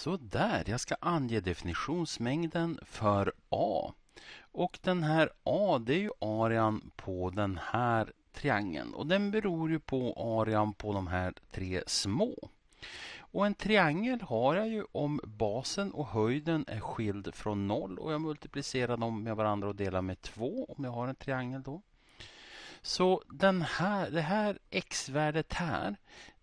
Sådär, jag ska ange definitionsmängden för A. Och den här A, det är ju arean på den här triangeln. Och den beror ju på arean på de här tre små. Och en triangel har jag ju om basen och höjden är skild från noll och jag multiplicerar dem med varandra och delar med två om jag har en triangel då. Så den här, det här x-värdet här,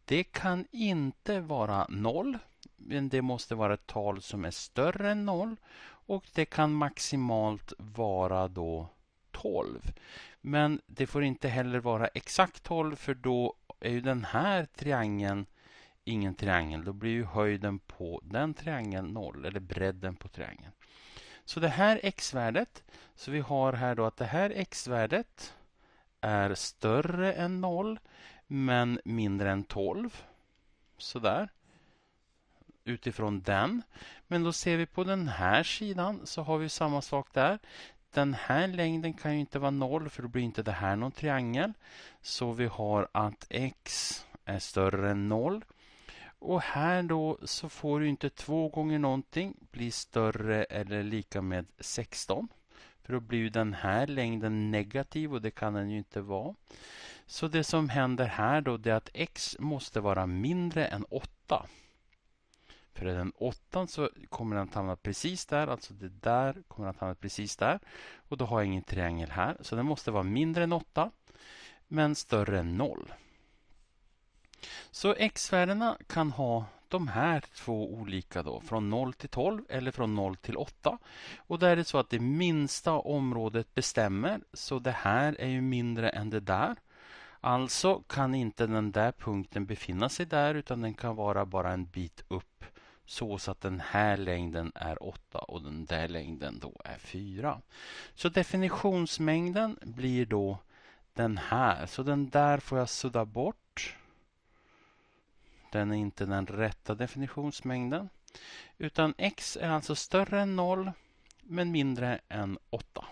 det kan inte vara noll men det måste vara ett tal som är större än 0 och det kan maximalt vara då 12. Men det får inte heller vara exakt 12 för då är ju den här triangeln ingen triangel. Då blir ju höjden på den triangeln 0 eller bredden på triangeln. Så det här x-värdet, så vi har här då att det här x-värdet är större än 0 men mindre än 12. Sådär utifrån den. Men då ser vi på den här sidan så har vi samma sak där. Den här längden kan ju inte vara noll för då blir inte det här någon triangel. Så vi har att x är större än noll. Och här då så får du inte två gånger någonting bli större eller lika med 16. För då blir den här längden negativ och det kan den ju inte vara. Så det som händer här då det är att x måste vara mindre än 8. För den åttan så kommer den att hamna precis där. Alltså det där kommer att hamna precis där. Och då har jag ingen triangel här. Så den måste vara mindre än 8 men större än 0. Så x-värdena kan ha de här två olika då, från 0 till 12 eller från 0 till 8. Och där är det så att det minsta området bestämmer, så det här är ju mindre än det där. Alltså kan inte den där punkten befinna sig där utan den kan vara bara en bit upp så, att den här längden är 8 och den där längden då är 4. Så definitionsmängden blir då den här. Så den där får jag sudda bort. Den är inte den rätta definitionsmängden. Utan x är alltså större än 0 men mindre än 8.